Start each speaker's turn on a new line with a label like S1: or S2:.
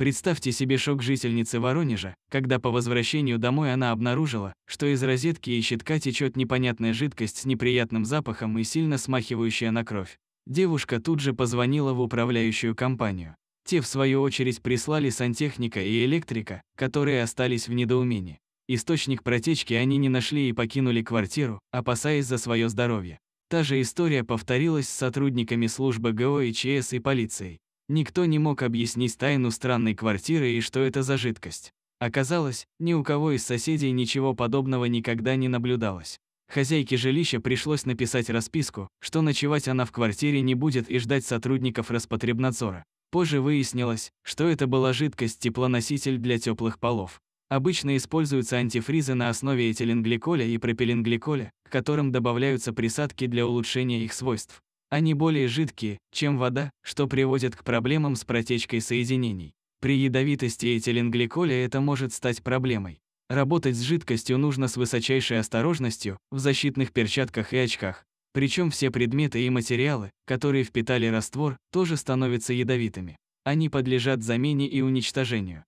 S1: Представьте себе шок жительницы Воронежа, когда по возвращению домой она обнаружила, что из розетки и щитка течет непонятная жидкость с неприятным запахом и сильно смахивающая на кровь. Девушка тут же позвонила в управляющую компанию. Те, в свою очередь, прислали сантехника и электрика, которые остались в недоумении. Источник протечки они не нашли и покинули квартиру, опасаясь за свое здоровье. Та же история повторилась с сотрудниками службы ГО и ЧС и полицией. Никто не мог объяснить тайну странной квартиры и что это за жидкость. Оказалось, ни у кого из соседей ничего подобного никогда не наблюдалось. Хозяйке жилища пришлось написать расписку, что ночевать она в квартире не будет и ждать сотрудников Роспотребнадзора. Позже выяснилось, что это была жидкость-теплоноситель для теплых полов. Обычно используются антифризы на основе этиленгликоля и пропиленгликоля, к которым добавляются присадки для улучшения их свойств. Они более жидкие, чем вода, что приводит к проблемам с протечкой соединений. При ядовитости этиленгликоля это может стать проблемой. Работать с жидкостью нужно с высочайшей осторожностью, в защитных перчатках и очках. Причем все предметы и материалы, которые впитали раствор, тоже становятся ядовитыми. Они подлежат замене и уничтожению.